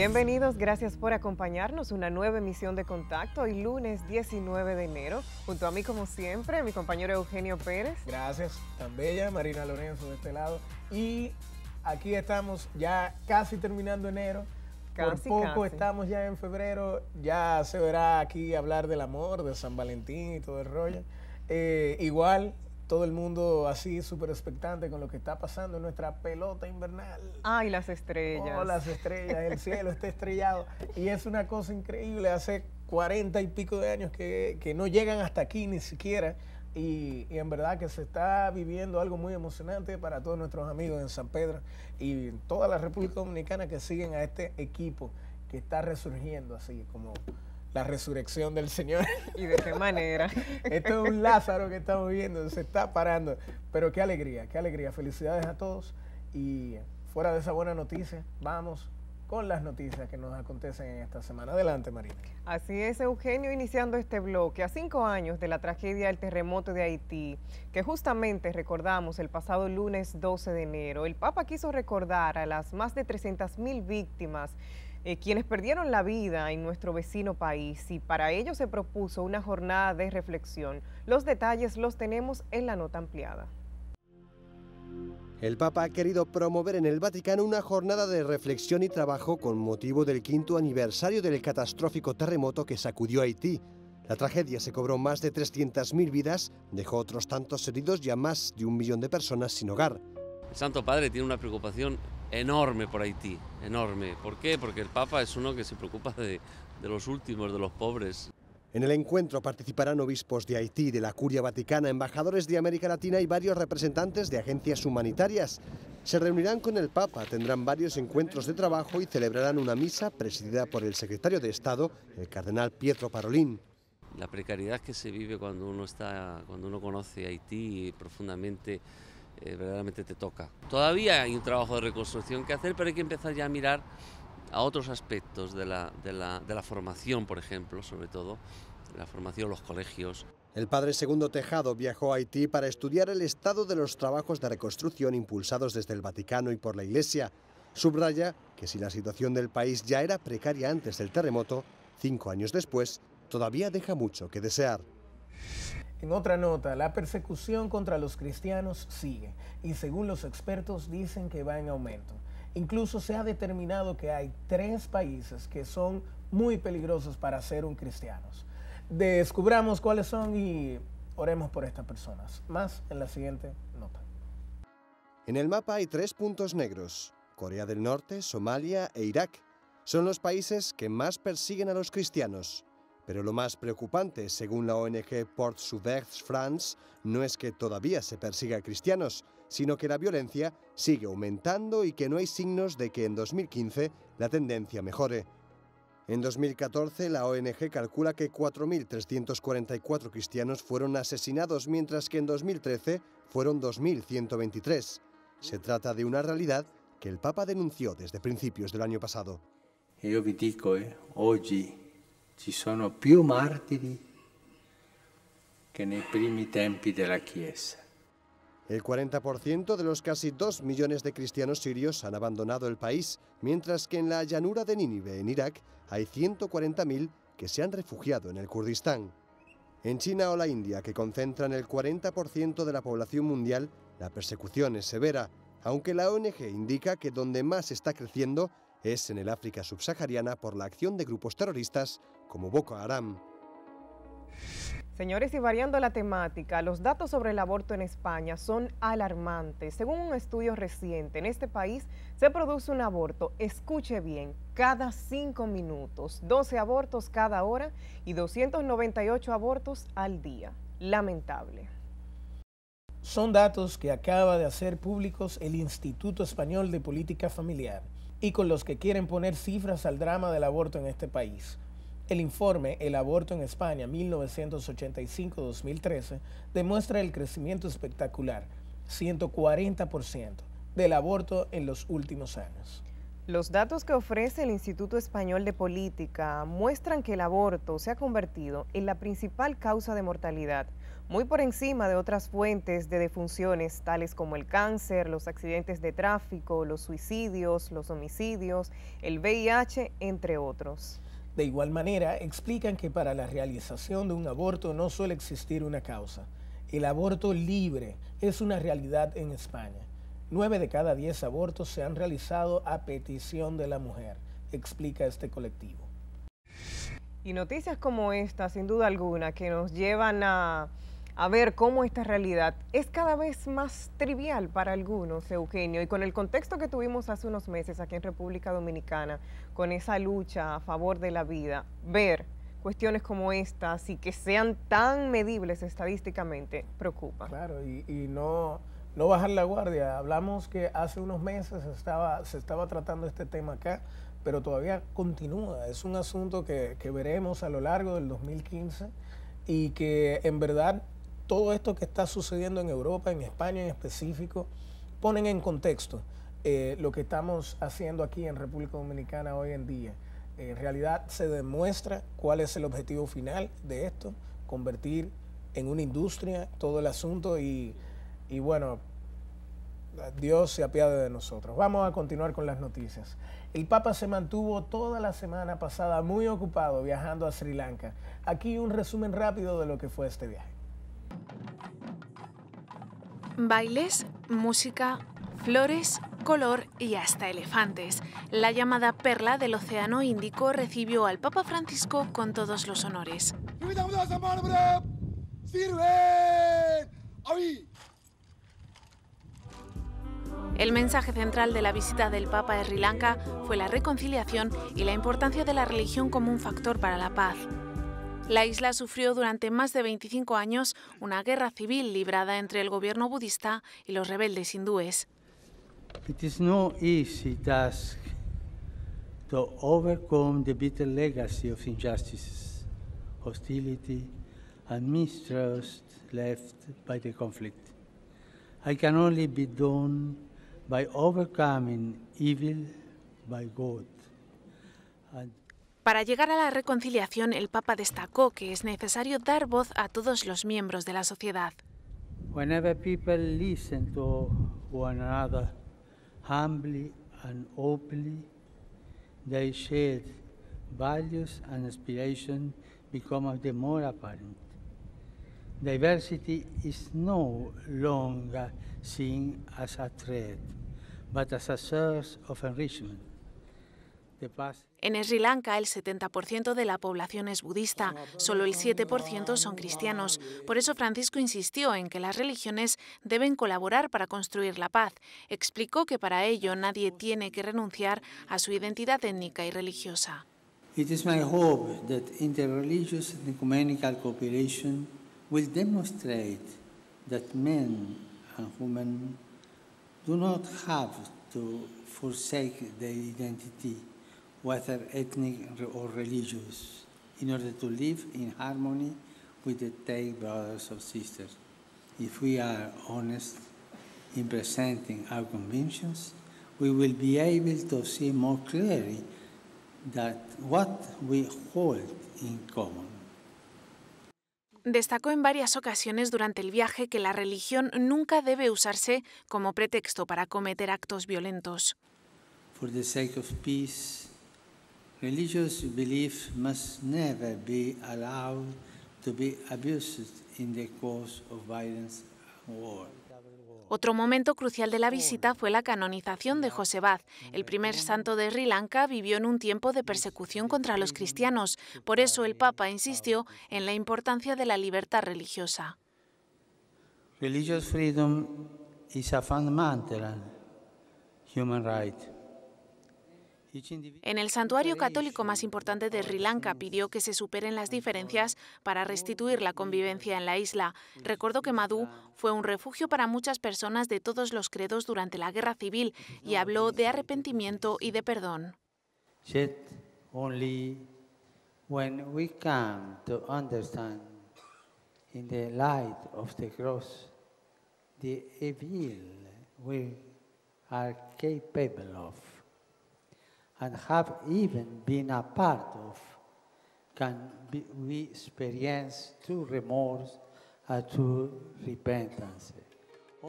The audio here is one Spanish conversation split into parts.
Bienvenidos, gracias por acompañarnos. Una nueva emisión de Contacto hoy lunes 19 de enero. Junto a mí, como siempre, mi compañero Eugenio Pérez. Gracias, tan bella, Marina Lorenzo de este lado. Y aquí estamos ya casi terminando enero. Casi, poco estamos ya en febrero. Ya se verá aquí hablar del amor, de San Valentín y todo el rollo. Eh, igual todo el mundo así súper expectante con lo que está pasando en nuestra pelota invernal. Ay, las estrellas. Oh, las estrellas, el cielo está estrellado. Y es una cosa increíble, hace cuarenta y pico de años que, que, no llegan hasta aquí ni siquiera. Y, y, en verdad que se está viviendo algo muy emocionante para todos nuestros amigos en San Pedro y en toda la República Dominicana que siguen a este equipo que está resurgiendo así como la resurrección del Señor. ¿Y de qué manera? Esto es un Lázaro que estamos viendo, se está parando. Pero qué alegría, qué alegría. Felicidades a todos. Y fuera de esa buena noticia, vamos con las noticias que nos acontecen en esta semana. Adelante, Marina. Así es, Eugenio, iniciando este bloque, a cinco años de la tragedia del terremoto de Haití, que justamente recordamos el pasado lunes 12 de enero, el Papa quiso recordar a las más de 300 mil víctimas eh, quienes perdieron la vida en nuestro vecino país y para ello se propuso una jornada de reflexión. Los detalles los tenemos en la nota ampliada. El Papa ha querido promover en el Vaticano una jornada de reflexión y trabajo con motivo del quinto aniversario del catastrófico terremoto que sacudió Haití. La tragedia se cobró más de 300.000 vidas, dejó otros tantos heridos y a más de un millón de personas sin hogar. El Santo Padre tiene una preocupación enorme por Haití, enorme. ¿Por qué? Porque el Papa es uno que se preocupa de, los últimos, de los pobres. En el encuentro participarán obispos de Haití, de la Curia Vaticana, embajadores de América Latina y varios representantes de agencias humanitarias. Se reunirán con el Papa, tendrán varios encuentros de trabajo y celebrarán una misa presidida por el secretario de Estado, el cardenal Pietro Parolín. La precariedad que se vive cuando uno, está, cuando uno conoce Haití profundamente eh, verdaderamente te toca. Todavía hay un trabajo de reconstrucción que hacer, pero hay que empezar ya a mirar a otros aspectos de la, de la formación, por ejemplo, sobre todo, la formación, los colegios. El padre Segundo Tejado viajó a Haití para estudiar el estado de los trabajos de reconstrucción impulsados desde el Vaticano y por la Iglesia. Subraya que si la situación del país ya era precaria antes del terremoto, cinco años después todavía deja mucho que desear. En otra nota, la persecución contra los cristianos sigue y según los expertos dicen que va en aumento. Incluso se ha determinado que hay tres países que son muy peligrosos para ser un cristiano. Descubramos cuáles son y oremos por estas personas. Más en la siguiente nota. En el mapa hay tres puntos negros. Corea del Norte, Somalia e Irak. Son los países que más persiguen a los cristianos. Pero lo más preocupante, según la ONG Port Souverts France, no es que todavía se persiga a cristianos, sino que la violencia sigue aumentando y que no hay signos de que en 2015 la tendencia mejore. En 2014, la ONG calcula que 4.344 cristianos fueron asesinados, mientras que en 2013 fueron 2.123. Se trata de una realidad que el Papa denunció desde principios del año pasado. Yo hoy ¿eh? ci sono più martiri che nei primi tempi della Chiesa. El 40% de los casi 2 millones de cristianos sirios han abandonado el país, mientras que en la llanura de Nínive, en Irak, hay 140.000 que se han refugiado en el Kurdistán. En China o la India, que concentran el 40% de la población mundial, la persecución es severa, aunque la ONG indica que donde más está creciendo es en el África subsahariana por la acción de grupos terroristas como Boko Haram. Señores, y variando la temática, los datos sobre el aborto en España son alarmantes. Según un estudio reciente, en este país se produce un aborto, escuche bien, cada cinco minutos, 12 abortos cada hora y 298 abortos al día. Lamentable. Son datos que acaba de hacer públicos el Instituto Español de Política Familiar y con los que quieren poner cifras al drama del aborto en este país el informe El aborto en España 1985-2013 demuestra el crecimiento espectacular, 140%, del aborto en los últimos años. Los datos que ofrece el Instituto Español de Política muestran que el aborto se ha convertido en la principal causa de mortalidad, muy por encima de otras fuentes de defunciones tales como el cáncer, los accidentes de tráfico, los suicidios, los homicidios, el VIH, entre otros. De igual manera, explican que para la realización de un aborto no suele existir una causa. El aborto libre es una realidad en España. Nueve de cada diez abortos se han realizado a petición de la mujer, explica este colectivo. Y noticias como esta, sin duda alguna, que nos llevan a a ver cómo esta realidad es cada vez más trivial para algunos, Eugenio, y con el contexto que tuvimos hace unos meses aquí en República Dominicana, con esa lucha a favor de la vida, ver cuestiones como estas y que sean tan medibles estadísticamente preocupa. Claro, y, y no, no bajar la guardia. Hablamos que hace unos meses estaba, se estaba tratando este tema acá, pero todavía continúa. Es un asunto que, que veremos a lo largo del 2015 y que en verdad todo esto que está sucediendo en Europa, en España en específico, ponen en contexto eh, lo que estamos haciendo aquí en República Dominicana hoy en día. Eh, en realidad se demuestra cuál es el objetivo final de esto, convertir en una industria todo el asunto y, y bueno, Dios se apiade de nosotros. Vamos a continuar con las noticias. El Papa se mantuvo toda la semana pasada muy ocupado viajando a Sri Lanka. Aquí un resumen rápido de lo que fue este viaje. Bailes, música, flores, color y hasta elefantes. La llamada perla del Océano Índico recibió al Papa Francisco con todos los honores. El mensaje central de la visita del Papa a Sri Lanka fue la reconciliación y la importancia de la religión como un factor para la paz. La isla sufrió durante más de 25 años una guerra civil librada entre el gobierno budista y los rebeldes hindúes. It is no easy task to overcome the bitter legacy of injustices, hostility and mistrust left by the conflict. I can only be done by overcoming evil by God. Para llegar a la reconciliación, el Papa destacó que es necesario dar voz a todos los miembros de la sociedad. Whenever people listen to one another humbly and openly, they shared values and aspirations become the more apparent. Diversity is no longer seen as a threat, but as a source of enrichment. En Sri Lanka el 70% de la población es budista, solo el 7% son cristianos. Por eso Francisco insistió en que las religiones deben colaborar para construir la paz. Explicó que para ello nadie tiene que renunciar a su identidad étnica y religiosa. It is my hope that interreligious and ecumenical cooperation will demonstrate that men and women do not have to forsake their identity whether ethnic or religious, in order to live in harmony with the Tay brothers or sisters. If we are honest in presenting our convictions, we will be able to see more clearly that what we hold in common. Destacó en varias ocasiones durante el viaje que la religión nunca debe usarse como pretexto para cometer actos violentos. For the sake of peace, Religious belief must never be allowed to be abused in the of violence war. Otro momento crucial de la visita fue la canonización de José Vaz. El primer santo de Sri Lanka vivió en un tiempo de persecución contra los cristianos. Por eso el Papa insistió en la importancia de la libertad religiosa. Religious freedom is a fundamental human en el santuario católico más importante de Sri Lanka pidió que se superen las diferencias para restituir la convivencia en la isla. Recuerdo que Madhu fue un refugio para muchas personas de todos los credos durante la guerra civil y habló de arrepentimiento y de perdón. are capable of and have even been a part of can be, we experience remorse uh,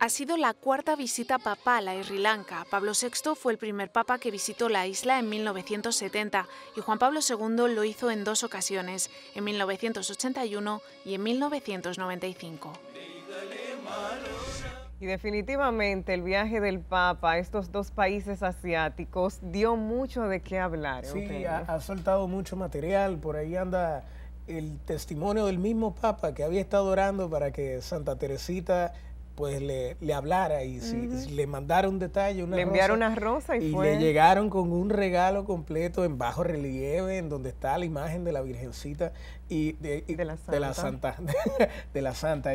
Ha sido la cuarta visita papal a Sri Lanka. Pablo VI fue el primer papa que visitó la isla en 1970 y Juan Pablo II lo hizo en dos ocasiones, en 1981 y en 1995. Y definitivamente el viaje del Papa a estos dos países asiáticos dio mucho de qué hablar. ¿eh? Sí, ha, soltado mucho material, por ahí anda el testimonio del mismo Papa que había estado orando para que Santa Teresita pues le, hablara y le mandara un detalle, una le enviaron una rosa y, y le llegaron con un regalo completo en bajo relieve, en donde está la imagen de la Virgencita y de, la Santa, de la Santa,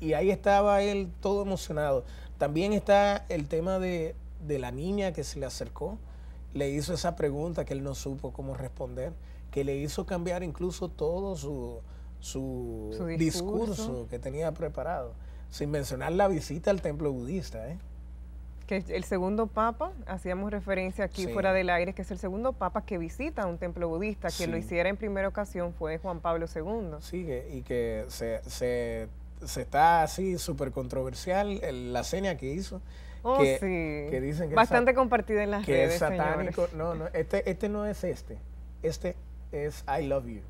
y ahí estaba él todo emocionado. También está el tema de, de, la niña que se le acercó, le hizo esa pregunta que él no supo cómo responder, que le hizo cambiar incluso todo su, su, discurso. que tenía preparado, sin mencionar la visita al templo budista. ¿eh? Que el segundo papa, hacíamos referencia aquí fuera del aire, que es el segundo papa que visita un templo budista. Quien lo hiciera en primera ocasión fue Juan Pablo II. Sí, y que se, se se está así súper controversial la seña que hizo. Oh, que, sí. dicen Bastante compartida en las que es satánico. No, no, este, este, no es este. Este es I love you.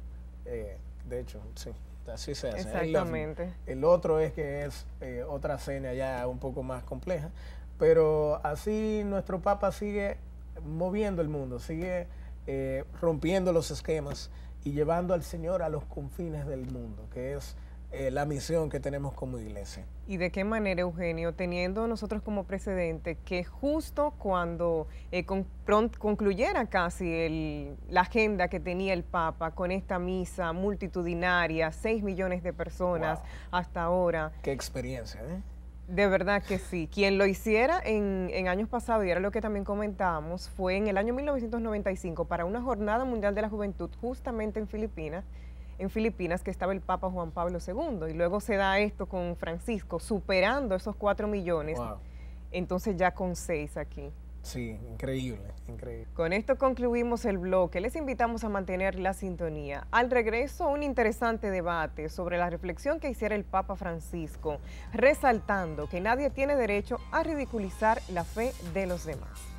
Eh, de hecho, sí. Así se hace. Exactamente. El otro es que es eh, otra cena ya un poco más compleja. Pero así nuestro Papa sigue moviendo el mundo, sigue eh, rompiendo los esquemas y llevando al Señor a los confines del mundo, que es eh, la misión que tenemos como iglesia. ¿Y de qué manera, Eugenio, teniendo nosotros como precedente que justo cuando eh, concluyera casi el, la agenda que tenía el Papa con esta misa multitudinaria, 6 millones de personas hasta ahora? Qué experiencia, ¿eh? De verdad que sí. Quien lo hiciera en, en años pasados, y era lo que también comentábamos, fue en el año 1995 para una Jornada Mundial de la Juventud justamente en Filipinas en Filipinas que estaba el Papa Juan Pablo II. Y luego se da esto con Francisco, superando esos cuatro millones. Entonces ya con seis aquí. Sí, increíble, increíble. Con esto concluimos el bloque. Les invitamos a mantener la sintonía. Al regreso, un interesante debate sobre la reflexión que hiciera el Papa Francisco, resaltando que nadie tiene derecho a ridiculizar la fe de los demás.